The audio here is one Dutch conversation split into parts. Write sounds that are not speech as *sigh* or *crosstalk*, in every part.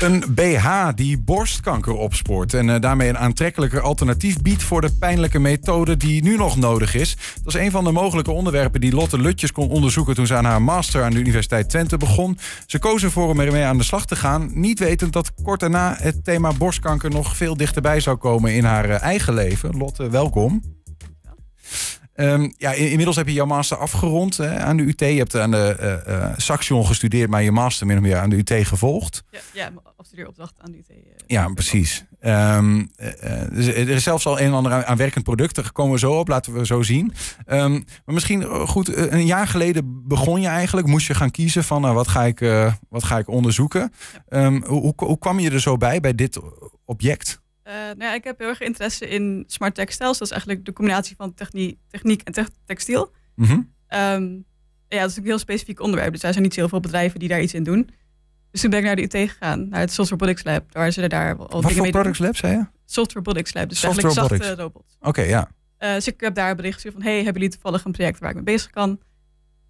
Een BH die borstkanker opspoort en eh, daarmee een aantrekkelijker alternatief biedt voor de pijnlijke methode die nu nog nodig is. Dat is een van de mogelijke onderwerpen die Lotte Lutjes kon onderzoeken toen ze aan haar master aan de Universiteit Twente begon. Ze koos ervoor om ermee aan de slag te gaan, niet wetend dat kort daarna het thema borstkanker nog veel dichterbij zou komen in haar eh, eigen leven. Lotte, welkom. Ehm, ja, inmiddels heb je jouw master afgerond hè, aan de UT. Je hebt aan de uh, Saxion gestudeerd, maar je master min of meer aan de UT gevolgd. Ja, ja afstudeeropdracht aan de UT. Eh, ja, precies. Ehm, er is zelfs al een en ander aan, werkend product. Daar komen we zo op, laten we zo zien. Ehm, maar misschien goed, een jaar geleden begon je eigenlijk. Moest je gaan kiezen van nou, wat, ga ik, wat ga ik onderzoeken. hoe, hoe kwam je er zo bij, bij dit object? Eh, nou ja, ik heb heel erg interesse in smart textiles. Dat is eigenlijk de combinatie van technie, techniek en textiel. Mhm. Ehm, ja, dat is een heel specifiek onderwerp. Dus er zijn niet heel veel bedrijven die daar iets in doen. Dus toen ben ik naar de UT gegaan, naar het Software Robotics Lab. waar ze daar al Wat voor Products Lab, zei je? Software Robotics Lab, dus Software eigenlijk robotics. zachte robots. Oké, ja. Uh, dus ik heb daar bericht van... hey, hebben jullie toevallig een project waar ik mee bezig kan?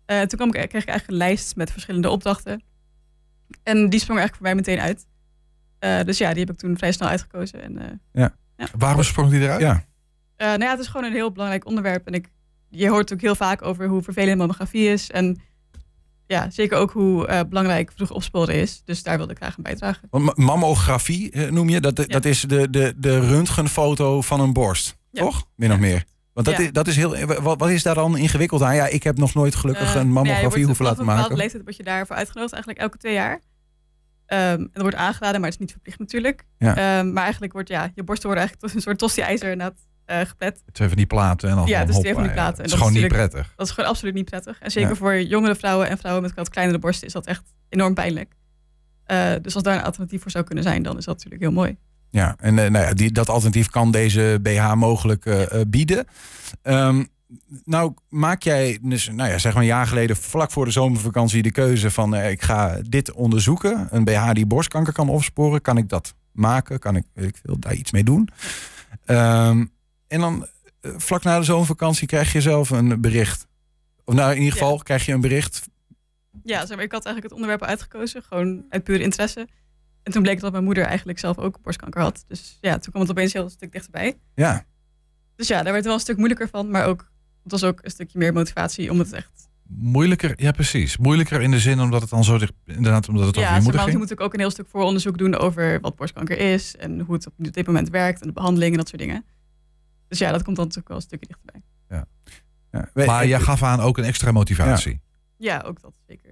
Uh, toen kwam ik, kreeg ik eigenlijk een lijst met verschillende opdrachten. En die sprong eigenlijk voor mij meteen uit. Eh, dus ja, die heb ik toen vrij snel uitgekozen. En, eh, ja. ja. Waarom sprong die eruit? Ja. Eh, nou ja, het is gewoon een heel belangrijk onderwerp. En ik, je hoort ook heel vaak over hoe vervelend mammografie is. En ja, zeker ook hoe belangrijk vroeg opsporen is. Dus daar wilde ik graag een bijdrage. Mammografie noem je, dat, dat is de, de, de röntgenfoto van een borst, toch? Min of meer. Want dat, is, dat is heel. Wat, wat is daar dan ingewikkeld aan? Ja, ik heb nog nooit gelukkig een nou mammografie hoeven laten maken. Op welke leeftijd word je daarvoor uitgenodigd? Eigenlijk elke twee jaar. Um, en wordt aangeraden, maar het is niet verplicht natuurlijk. Ehm, maar eigenlijk wordt ja, je borsten worden eigenlijk tot een soort tosti-ijzer nat uh, eh, geplet. Twee van die platen en dan Ja, dus twee van die platen. dat is gewoon niet prettig. Dat is gewoon absoluut niet prettig. En zeker voor jongere vrouwen en vrouwen met wat kleinere borsten is dat echt enorm pijnlijk. Eh, dus als daar een alternatief voor zou kunnen zijn, dan is dat natuurlijk heel mooi. Ja, en eh, nou ja, die, dat alternatief kan deze BH mogelijk bieden. Um, nou maak jij dus, nou ja, zeg maar een jaar geleden vlak voor de zomervakantie de keuze van eh, ik ga dit onderzoeken. Een BH die borstkanker kan opsporen, kan ik dat maken? Kan ik, ik wil daar iets mee doen? Ehm, en dan eh, vlak na de zomervakantie krijg je zelf een bericht. Of nou, in ieder geval krijg je een bericht. Ja, zeg maar, ik had eigenlijk het onderwerp uitgekozen, gewoon uit puur interesse. En toen bleek dat mijn moeder eigenlijk zelf ook borstkanker had. Dus ja, toen kwam het opeens heel een stuk dichterbij. Ja. Dus ja, daar werd het wel een stuk moeilijker van, maar ook het was ook een stukje meer motivatie om het echt moeilijker, ja precies. Moeilijker in de zin omdat het dan zo dicht, inderdaad, omdat het ja, over je moeder ging. Ja, moet ik ook een heel stuk vooronderzoek doen over wat borstkanker is en hoe het op dit moment werkt en de behandeling en dat soort dingen. Dus ja, dat komt dan natuurlijk wel een stukje dichterbij. Ja. ja. Maar je gaf aan ook een extra motivatie. Ja, ook dat zeker.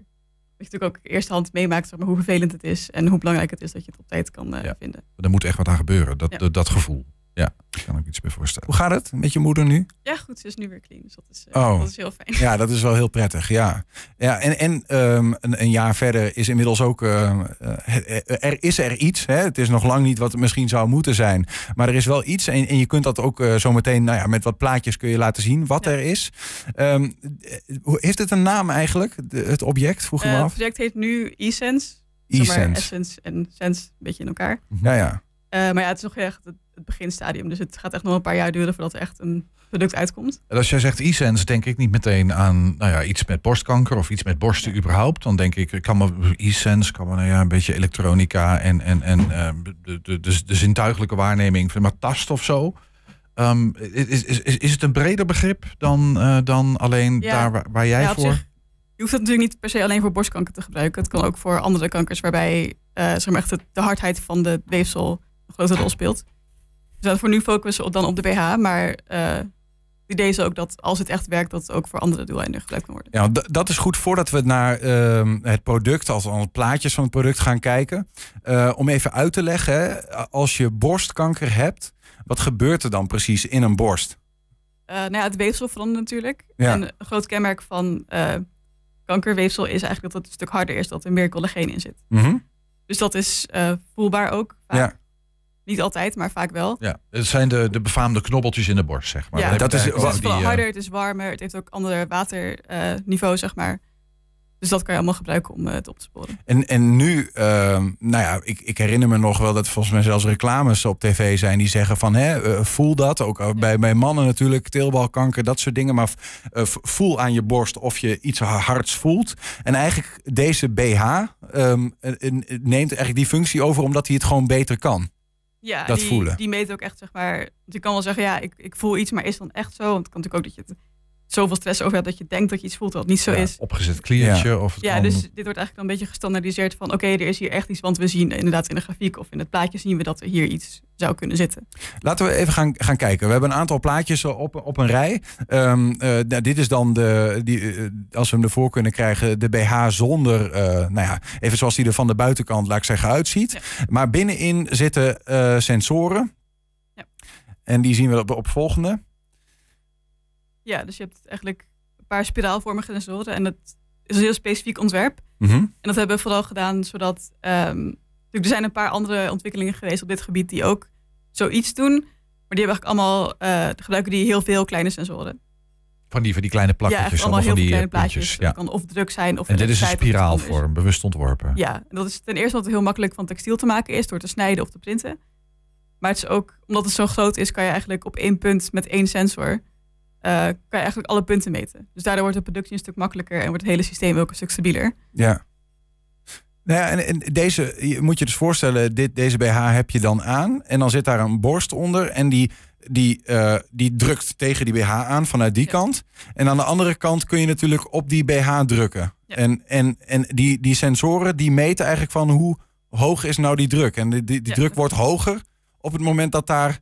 Dat je natuurlijk ook eersthand meemaakt zeg maar, hoe vervelend het is en hoe belangrijk het is dat je het op tijd kan uh, ja. vinden. Er moet echt wat aan gebeuren, dat, dat gevoel. Ja, ik kan ik iets bij voorstellen. Hoe gaat het met je moeder nu? Ja, goed. Ze is nu weer clean. Dus dat is, eh, oh. dat is heel fijn. Ja, dat is wel heel prettig. Ja, ja en, en ehm, een, jaar verder is inmiddels ook. Ehm, eh, er is er iets. Hè? Het is nog lang niet wat het misschien zou moeten zijn. Maar er is wel iets. En, en je kunt dat ook uh, zo meteen. Nou ja, met wat plaatjes kun je laten zien wat er is. Ehm, hoe heeft het een naam eigenlijk? het object? Vroeg uh, af. Het project heet nu Essence. Essence. Essence en Sense een beetje in elkaar. Ja, ja. maar ja, het is nog echt het beginstadium. Dus het gaat echt nog een paar jaar duren voordat er echt een product uitkomt. En als jij zegt e-sense, denk ik niet meteen aan nou ja, iets met borstkanker of iets met borsten überhaupt. Dan denk ik, kan me e-sense, kan me nou ja, een beetje elektronica en, en, en eh, de, de, de, de, zintuigelijke waarneming, maar tast of zo. Ehm, is, is, is het een breder begrip dan, eh, dan alleen daar waar, jij voor... je hoeft het natuurlijk niet per se alleen voor borstkanker te gebruiken. Het kan ook voor andere kankers waarbij uh, zeg maar echt de, de hardheid van het weefsel een grote rol speelt. Dus voor nu focussen we dan op de BH, maar eh, het idee is ook dat als het echt werkt, dat het ook voor andere doeleinden gebruikt kan worden. Ja, dat is goed voordat we naar ehm, het product, als al plaatjes van het product gaan kijken. Eh, om even uit te leggen, als je borstkanker hebt, wat gebeurt er dan precies in een borst? Eh, nou ja, het weefsel verandert natuurlijk. En een groot kenmerk van kankerweefsel is eigenlijk dat het een stuk harder is, dat er meer collageen in zit. Mhm. Dus dat is voelbaar ook. Vaak. Ja. Niet altijd, maar vaak wel. Ja, het zijn de, de befaamde knobbeltjes in de borst, zeg maar. Ja, dat, is, het is veel eh, harder, het is warmer, het heeft ook andere waterniveau, eh, zeg maar. Dus dat kan je allemaal gebruiken om eh, het op te sporen. En, en nu, ehm, nou ja, ik, ik herinner me nog wel dat volgens mij zelfs reclames op tv zijn die zeggen van hè, voel dat. Ook bij, bij mannen natuurlijk, teelbalkanker, dat soort dingen. Maar voel aan je borst of je iets hards voelt. En eigenlijk deze BH um, ehm, neemt eigenlijk die functie over omdat hij het gewoon beter kan. Ja, die, voelen. Die meet ook echt, zeg maar. Je kan wel zeggen, ja, ik, ik voel iets, maar is dan echt zo? Want het kan natuurlijk ook dat je het zoveel stress over hebt dat je denkt dat je iets voelt wat niet zo is. Opgezet cliëntje ja. of het Ja, dus dit wordt eigenlijk een beetje gestandardiseerd van oké, er is hier echt iets, want we zien inderdaad in de grafiek of in het plaatje zien we dat er hier iets zou kunnen zitten. Laten we even gaan, gaan kijken. We hebben een aantal plaatjes op, op een rij. Ehm, eh, nou, dit is dan de, die, eh, als we hem ervoor kunnen krijgen, de BH zonder, eh, nou ja, even zoals die er van de buitenkant, laat ik zeggen, uitziet. Maar binnenin zitten sensoren. En die zien we op, op volgende. Ja, dus je hebt eigenlijk een paar spiraalvormige sensoren. En dat is een heel specifiek ontwerp. Mhm. En dat hebben we vooral gedaan zodat... Ehm, er zijn een paar andere ontwikkelingen geweest op dit gebied die ook zoiets doen. Maar die hebben eigenlijk allemaal, eh, gebruiken die heel veel kleine sensoren. Van die, van die kleine plakjes, ja, allemaal van die eh, kleine plaatjes. Ja. kan of druk zijn of. En dit is een spiraalvorm, bewust ontworpen. Ja, dat is ten eerste wat heel makkelijk van textiel te maken is door te snijden of te printen. Maar het is ook, omdat het zo groot is, kan je eigenlijk op één punt met één sensor eh, kan je eigenlijk alle punten meten. Dus daardoor wordt de productie een stuk makkelijker en wordt het hele systeem ook een stuk stabieler. Ja. Nou ja, en, deze, je moet je dus voorstellen, dit, deze BH heb je dan aan. En dan zit daar een borst onder. En die, die, eh, die drukt tegen die BH aan vanuit die kant. En aan de andere kant kun je natuurlijk op die BH drukken. En, en, en die, die sensoren die meten eigenlijk van hoe hoog is nou die druk. En die, die druk wordt hoger op het moment dat daar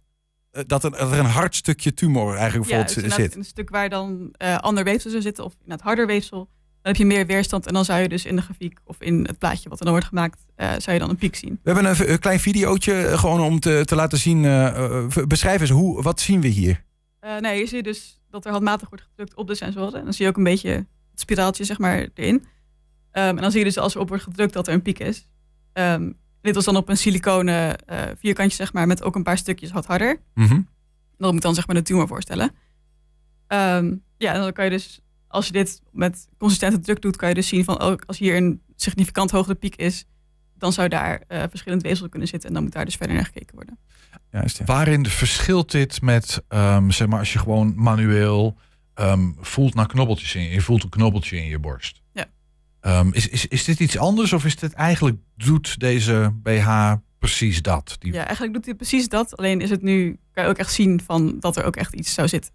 eh, dat er, er een hard stukje tumor eigenlijk ja, bijvoorbeeld dus zit. Een stuk waar dan uh, ander weefsel zou zitten of in het harder weefsel. Dan heb je meer weerstand en dan zou je dus in de grafiek of in het plaatje wat er dan wordt gemaakt, eh, zou je dan een piek zien. We hebben een, klein videootje gewoon om te, te laten zien. Uh, beschrijf eens, hoe, wat zien we hier? nee, je ziet dus dat er handmatig wordt gedrukt op de sensoren. En dan zie je ook een beetje het spiraaltje zeg maar erin. Ehm, en dan zie je dus als er op wordt gedrukt dat er een piek is. Ehm, dit was dan op een siliconen eh, vierkantje, zeg maar, met ook een paar stukjes wat harder. Mm -hmm. Dat moet dan zeg maar de tumor voorstellen. Ehm, ja, en dan kan je dus, als je dit met consistente druk doet, kan je dus zien van ook oh, als hier een significant hogere piek is, dan zou daar eh, verschillend weefsel kunnen zitten en dan moet daar dus verder naar gekeken worden. Juist, Waarin verschilt dit met, ehm, zeg maar, als je gewoon manueel ehm, voelt naar knobbeltjes in je voelt een knobbeltje in je borst? Ehm, is, is, is dit iets anders of is dit eigenlijk doet deze BH precies dat? Die... Ja, eigenlijk doet hij precies dat. Alleen is het nu, kan je ook echt zien van dat er ook echt iets zou zitten.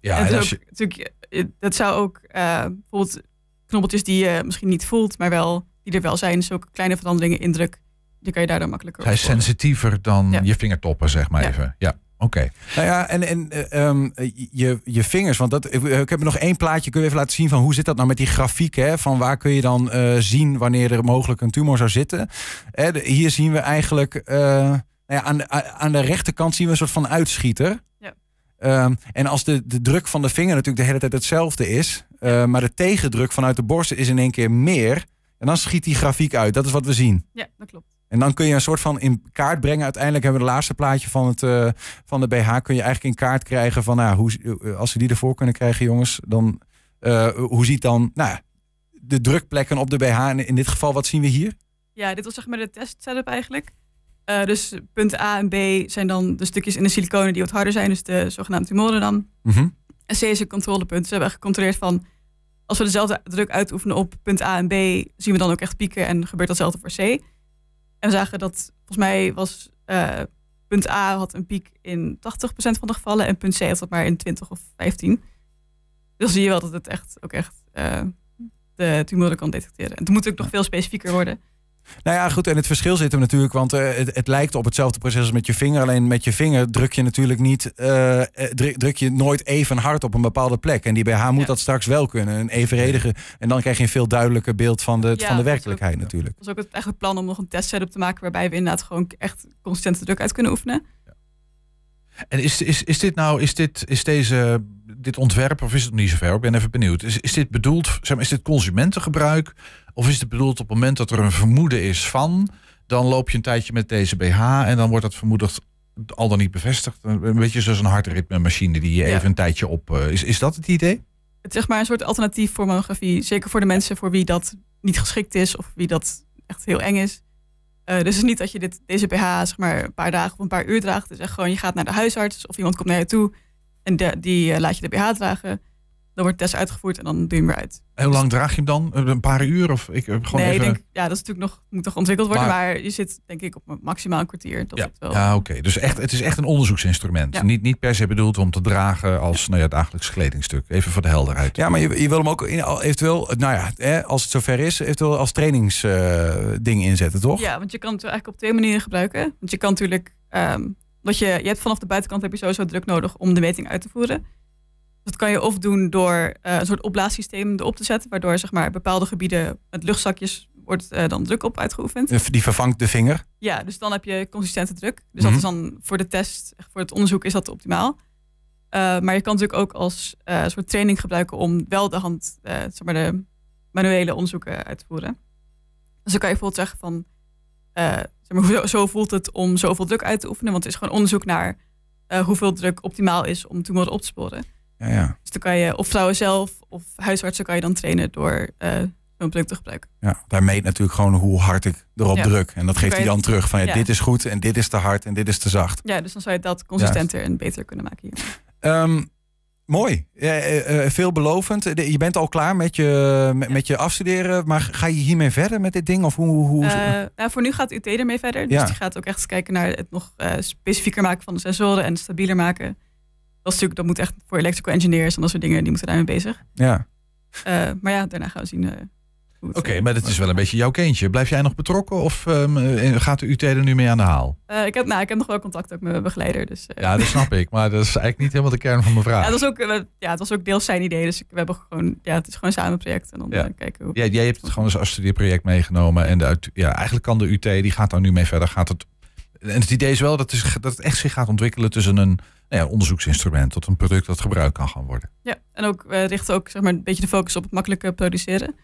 Ja, en is natuurlijk, dat eh, zou ook uh, bijvoorbeeld knobbeltjes die je misschien niet voelt, maar wel die er wel zijn. Zulke kleine veranderingen, indruk, die kan je daardoor makkelijker Hij is sensitiever dan je vingertoppen, zeg maar even. Ja. Oké. Nou ja, en, en eh, ehm, je, je vingers, want dat, ik, heb nog één plaatje. Kun je even laten zien van hoe zit dat nou met die grafiek? Hè? Van waar kun je dan eh, zien wanneer er mogelijk een tumor zou zitten? Hè, hier zien we eigenlijk, eh, nou ja, aan, de, aan de rechterkant zien we een soort van uitschieter. Ja. Ehm, en als de, de druk van de vinger natuurlijk de hele tijd hetzelfde is, maar de tegendruk vanuit de borst is in één keer meer, en dan schiet die grafiek uit. Dat is wat we zien. Ja, dat klopt. En dan kun je een soort van in kaart brengen. Uiteindelijk hebben we het laatste plaatje van, het, eh, van de BH. Kun je eigenlijk in kaart krijgen van, nou, hoe, eh, als ze die ervoor kunnen krijgen, jongens, dan eh, hoe ziet dan nou, de drukplekken op de BH? En in dit geval, wat zien we hier? Ja, dit was zeg maar de test setup eigenlijk. dus punt A en B zijn dan de stukjes in de siliconen die wat harder zijn, dus de zogenaamde tumoren dan. Mhm. En C is een controlepunt. Ze hebben gecontroleerd van, als we dezelfde druk uitoefenen op punt A en B, zien we dan ook echt pieken en gebeurt datzelfde voor C. En we zagen dat volgens mij was eh, punt A had een piek in 80% van de gevallen en punt C had dat maar in 20 of 15. Dan zie je wel dat het echt ook echt uh, de tumoren kan detecteren. het moet ook nog veel specifieker worden. Nou ja, goed. En het verschil zit hem natuurlijk, want eh, het, lijkt op hetzelfde proces als met je vinger. Alleen met je vinger druk je natuurlijk niet, eh, eh, druk, je nooit even hard op een bepaalde plek. En die BH moet dat straks wel kunnen. Een evenredige. En dan krijg je een veel duidelijker beeld van de, van de werkelijkheid natuurlijk. Dat was ook het, echt het plan om nog een test setup te maken waarbij we inderdaad gewoon echt constante druk uit kunnen oefenen. Ja. En is, is, is dit nou, is, dit, is deze dit ontwerp, of is het nog niet zover? Ik ben even benieuwd. Is, is dit bedoeld, zeg maar, is dit consumentengebruik? Of is het bedoeld op het moment dat er een vermoeden is van, dan loop je een tijdje met deze BH en dan wordt dat vermoedigd al dan niet bevestigd. Een beetje zoals een machine die je even een tijdje op. Eh, is, is dat het idee? Het zeg maar een soort alternatief voor mammografie. Zeker voor de mensen voor wie dat niet geschikt is of wie dat echt heel eng is. Eh, dus het is niet dat je dit, deze BH zeg maar, een paar dagen of een paar uur draagt. Het is echt gewoon je gaat naar de huisarts of iemand komt naar je toe en die eh, laat je de BH dragen dan wordt test uitgevoerd en dan doe je hem weer uit. En hoe lang draag je hem dan? Eh, een paar uur? Of ik eh, gewoon nee, even... ik ja, dat is natuurlijk nog, moet nog ontwikkeld worden. Maar... je zit denk ik op maximaal een kwartier. ja, wel... ja oké. Dus echt, het is echt een onderzoeksinstrument. Niet, niet per se bedoeld om te dragen als ja. Nou ja, dagelijks kledingstuk. Even voor de helderheid. Ja, maar je, je wil hem ook in, eventueel, nou ja, hè, als het zover is, eventueel als trainingsding eh, inzetten, toch? Ja, want je kan het eigenlijk op twee manieren gebruiken. Want je kan natuurlijk, um, ehm, dat je, je hebt vanaf de buitenkant heb je sowieso druk nodig om de meting uit te voeren. Dat kan je of doen door eh, een soort opblaassysteem erop te zetten, waardoor zeg maar, bepaalde gebieden met luchtzakjes wordt eh, dan druk op uitgeoefend. Eh, die vervangt de vinger? Ja, dus dan heb je consistente druk. Dus dat mhm. is dan voor de test, voor het onderzoek is dat optimaal. maar je kan natuurlijk ook als soort training gebruiken om wel de hand, zeg maar de manuele onderzoeken uit te voeren. Dus dan kan je bijvoorbeeld zeggen van, zeg maar, zo voelt het om zoveel druk uit te oefenen? Want het is gewoon onderzoek naar hoeveel druk optimaal is om tumoren op te sporen. Ja, ja. Dus dan kan je of vrouwen zelf of huisartsen kan je dan trainen door uh, zo'n product te gebruiken. Ja, meet natuurlijk gewoon hoe hard ik erop druk. En dat geeft hij dan terug van ja, dit is goed en dit is te hard en dit is te zacht. Ja, dus dan zou je dat consistenter en beter kunnen maken hier. Um, Mooi, eh, eh, veelbelovend. Je bent al klaar met je, met, je afstuderen, maar ga je hiermee verder met dit ding? Of hoe, hoe... Nou, voor nu gaat UT ermee verder. Dus ja. die gaat ook echt kijken naar het nog specifieker maken van de sensoren en stabieler maken dat, dat moet echt voor electrical engineers en dat soort dingen, die moeten daarmee bezig. Ja. Eh, maar ja, daarna gaan we zien. Uh, Oké, eh, maar dat is wel een beetje jouw kindje. Blijf jij nog betrokken of ehm, gaat de UT er nu mee aan de haal? ik, heb, nou, ik heb nog wel contact ook met mijn begeleider. Dus, Ja, dat snap ik. Maar dat is eigenlijk niet helemaal de kern van mijn vraag. Ja, dat was ook, ja, het was ook deels zijn idee. Dus we hebben gewoon, ja, het is gewoon samen samenproject En dan kijken hoe... Ja, jij hebt het gewoon als studieproject meegenomen. En de, ja, eigenlijk kan de UT, die gaat daar nu mee verder. Gaat het, en het idee is wel dat het, dat het echt zich gaat ontwikkelen tussen een nou ja, onderzoeksinstrument tot een product dat gebruikt kan gaan worden. Ja, en ook we eh, richten ook zeg maar, een beetje de focus op het makkelijke produceren.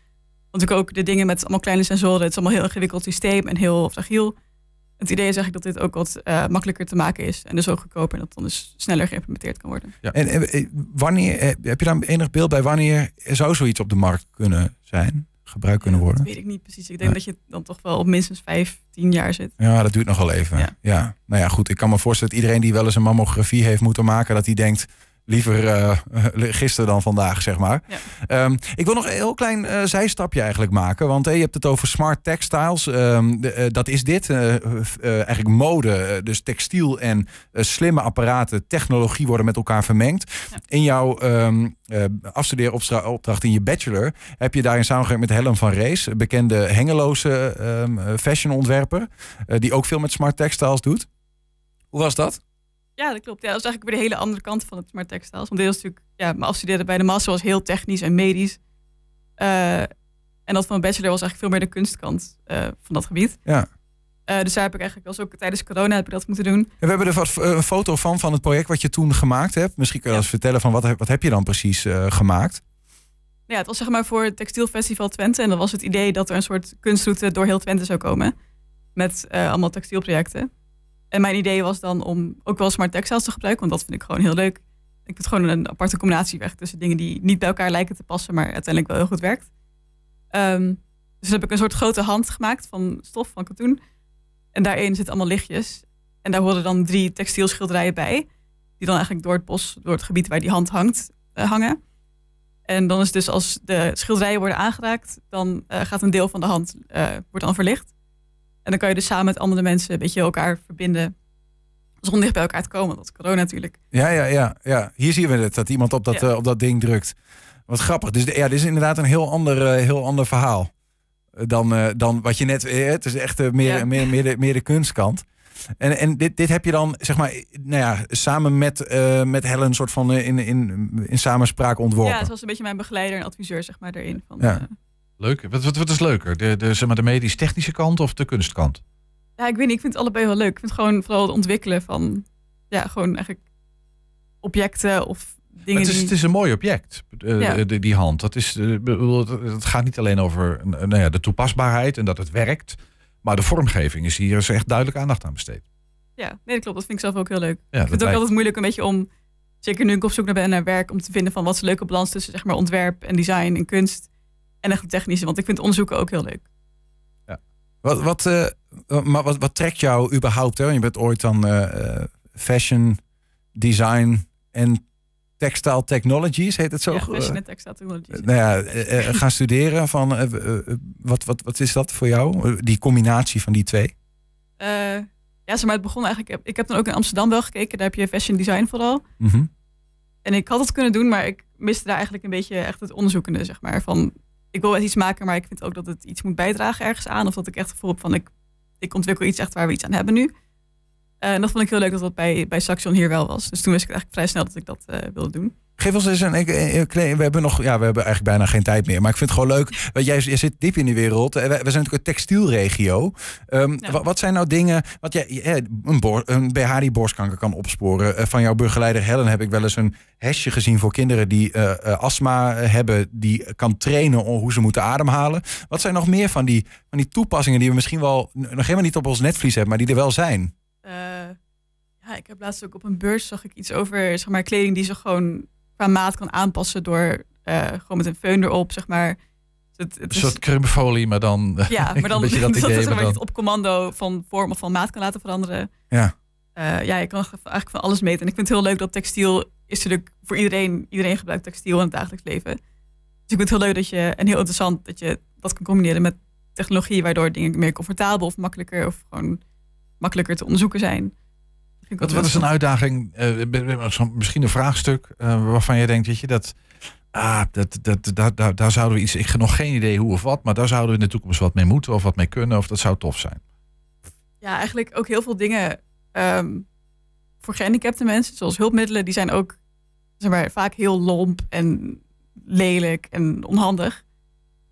Want ook de dingen met allemaal kleine sensoren, het is allemaal heel ingewikkeld systeem en heel fragiel. Het idee is eigenlijk dat dit ook wat eh, makkelijker te maken is en dus ook goedkoper en dat dan dus sneller geïmplementeerd kan worden. Ja. En, en eh, wanneer heb je daar enig beeld bij wanneer zou zoiets op de markt kunnen zijn? gebruikt kunnen worden? Dat weet ik niet precies. Ik denk dat je dan toch wel op minstens 15 jaar zit. Ja, dat duurt nogal even. Ja. Nou ja, goed. Ik kan me voorstellen dat iedereen die wel eens een mammografie heeft moeten maken, dat die denkt liever eh, *laughs* gisteren dan vandaag, zeg maar. Ehm, ik wil nog een heel klein eh, zijstapje eigenlijk maken. Want eh, je hebt het over smart textiles. Ehm, dat is dit. eigenlijk mode, dus textiel en slimme apparaten, technologie worden met elkaar vermengd. In jouw um, ehm, afstudeeropdracht in je bachelor heb je daarin samengewerkt met Helen van Rees, bekende hengeloze fashionontwerper, die ook veel met smart textiles doet. Hoe was dat? Ja, dat klopt. Ja, dat is eigenlijk weer de hele andere kant van het smart textiles. Want deels natuurlijk, ja, mijn afstuderen bij de Master was heel technisch en medisch. Eh, en dat van mijn bachelor was eigenlijk veel meer de kunstkant eh, van dat gebied. Ja. Eh, dus daar heb ik eigenlijk, was ook tijdens corona heb ik dat moeten doen. we hebben er een foto van, van het project wat je toen gemaakt hebt. Misschien kun je ja. eens vertellen van wat, wat heb je dan precies gemaakt? Ja, het was zeg maar voor het Textielfestival Twente. En dat was het idee dat er een soort kunstroute door heel Twente zou komen. Met allemaal textielprojecten. En mijn idee was dan om ook wel smart textiles te gebruiken, want dat vind ik gewoon heel leuk. Ik vind gewoon een aparte combinatie weg tussen dingen die niet bij elkaar lijken te passen, maar uiteindelijk wel heel goed werkt. Um, dus heb ik een soort grote hand gemaakt van stof, van katoen. En daarin zitten allemaal lichtjes. En daar horen dan drie textielschilderijen bij. Die dan eigenlijk door het bos, door het gebied waar die hand hangt, eh, hangen. En dan is dus als de schilderijen worden aangeraakt, dan eh, gaat een deel van de hand eh, wordt dan verlicht. En dan kan je dus samen met andere mensen een beetje elkaar verbinden. Zonder dicht bij elkaar te komen, dat corona natuurlijk. Ja, ja, ja, ja. Hier zien we het, dat iemand op dat, eh, op dat ding drukt. Wat grappig. Dus ja, dit is inderdaad een heel ander, eh, heel ander verhaal. Eh, dan, dan wat je net... het is echt meer, meer, meer, de, meer de kunstkant. En, en dit, dit heb je dan, zeg maar, nou ja, samen met, uh, met Helen soort van in, in, in samenspraak ontworpen. Ja, het was een beetje mijn begeleider en adviseur, zeg maar, erin. Van, ja. Leuk. Wat, wat, wat is leuker? De, de, zeg maar, de medisch-technische kant of de kunstkant? Ja, ik weet niet. Ik vind het allebei wel leuk. Ik vind het gewoon vooral het ontwikkelen van... Ja, gewoon eigenlijk objecten of dingen het is, het is, een mooi object, eh, die, hand. Dat is, uh, het gaat niet alleen over nou ja, de toepasbaarheid en dat het werkt. Maar de vormgeving is hier echt duidelijk aandacht aan besteed. Ja, nee, dat klopt. Dat vind ik zelf ook heel leuk. Ja, ik vind het ook altijd moeilijk een beetje om, zeker nu ik op zoek naar ben naar werk, om te vinden van wat is leuk leuke balans tussen zeg maar, ontwerp en design en kunst. En een technische, want ik vind onderzoeken ook heel leuk. Ja. Wat, wat, eh, maar wat, trekt jou überhaupt? Hè? Je bent ooit dan eh, eh, fashion, design en textile technologies, heet het zo? Ja, fashion en textile technologies. nou ja, gaan studeren van, wat, wat, wat is dat voor jou? Die combinatie van die twee? ja, zeg maar, het begon eigenlijk. Ik heb dan ook in Amsterdam wel gekeken. Daar heb je fashion design vooral. Mhm. En ik had het kunnen doen, maar ik miste daar eigenlijk een beetje echt het onderzoekende, zeg maar. Van ik wil wel iets maken, maar ik vind ook dat het iets moet bijdragen ergens aan. Of dat ik echt het gevoel heb van ik, ik ontwikkel iets echt waar we iets aan hebben nu. Eh, en dat vond ik heel leuk dat dat bij, bij Saxion hier wel was. Dus toen wist ik eigenlijk vrij snel dat ik dat eh, wilde doen. Geef ons eens een. Eh, eh, we hebben nog. Ja, we hebben eigenlijk bijna geen tijd meer. Maar ik vind het gewoon leuk. Want jij, zit diep in die wereld. Eh, we, zijn natuurlijk een textielregio. Ehm, wat, zijn nou dingen. Wat jij. Een, een BH die borstkanker kan opsporen. van jouw burgerleider Helen heb ik wel eens een hesje gezien voor kinderen die astma hebben. Die kan trainen hoe ze moeten ademhalen. Wat zijn nog meer van die, van die toepassingen die we misschien wel. nog helemaal niet op ons netvlies hebben, maar die er wel zijn? ja, ik heb laatst ook op een beurs zag ik iets over zeg maar, kleding die ze gewoon qua maat kan aanpassen door eh, gewoon met een föhn erop, zeg maar. Dus het, het een soort krimfolie, maar dan. Eh, ja, *laughs* maar dan. *laughs* dat, idee, dat is dan... het op commando van vorm of van maat kan laten veranderen. Ja. Eh, ja, je kan eigenlijk van alles meten. En ik vind het heel leuk dat textiel is natuurlijk voor iedereen. Iedereen gebruikt textiel in het dagelijks leven. Dus ik vind het heel leuk dat je. En heel interessant dat je dat kan combineren met technologie, waardoor dingen meer comfortabel of makkelijker of gewoon makkelijker te onderzoeken zijn wat is een uitdaging, eh, misschien een vraagstuk eh, waarvan je denkt, weet je, dat, ah, dat, dat, daar, daar, zouden we iets, ik heb nog geen idee hoe of wat, maar daar zouden we in de toekomst wat mee moeten of wat mee kunnen of dat zou tof zijn. Ja, eigenlijk ook heel veel dingen ehm, voor gehandicapte mensen, zoals hulpmiddelen, die zijn ook zeg maar, vaak heel lomp en lelijk en onhandig.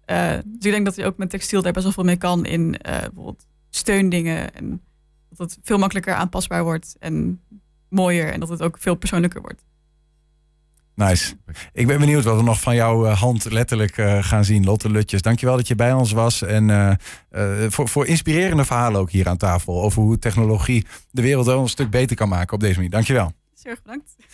Eh, dus ik denk dat je ook met textiel daar best wel veel mee kan in bijvoorbeeld steundingen en dat het veel makkelijker aanpasbaar wordt en mooier en dat het ook veel persoonlijker wordt. Nice. Ik ben benieuwd wat we nog van jouw eh, hand letterlijk eh, gaan zien. Lotte Lutjes, dankjewel dat je bij ons was. En eh, voor, voor inspirerende verhalen ook hier aan tafel. Over hoe technologie de wereld wel een stuk beter kan maken op deze manier. Dankjewel. Zeer erg bedankt.